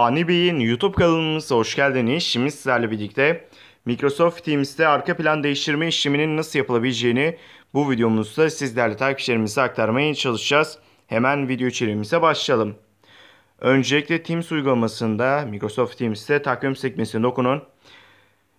Ani Bey'in YouTube kanalımıza hoş geldiniz. Şimdi sizlerle birlikte Microsoft Teams'te arka plan değiştirme işleminin nasıl yapılabileceğini bu videomuzda sizlerle takipçilerimize aktarmaya çalışacağız. Hemen video içeriğimize başlayalım. Öncelikle Teams uygulamasında Microsoft Teams'te takvim sekmesine dokunun.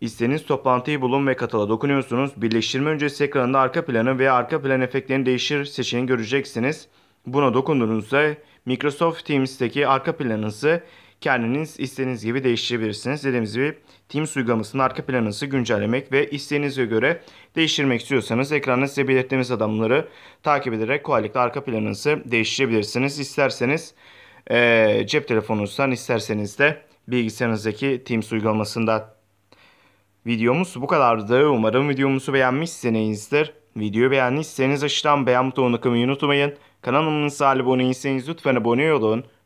İstediğiniz toplantıyı bulun ve katıla dokunuyorsunuz. Birleştirme öncesi ekranında arka planı ve arka plan efektlerini değiştir seçeneğini göreceksiniz. Buna dokunduğunuzda Microsoft Teams'teki arka planınızı kendiniz istediğiniz gibi değiştirebilirsiniz. Dediğimiz gibi Teams uygulamasının arka planınızı güncellemek ve isteğinize göre değiştirmek istiyorsanız ekranda size belirttiğimiz adamları takip ederek kolaylıkla arka planınızı değiştirebilirsiniz. İsterseniz e, cep telefonunuzdan isterseniz de bilgisayarınızdaki Teams uygulamasında. Videomuz bu kadardı. Umarım videomuzu beğenmişsinizdir. Videoyu beğendiyseniz aşağıdan beğen butonuna kılmayı unutmayın. Kanalımıza abone değilseniz lütfen abone olun.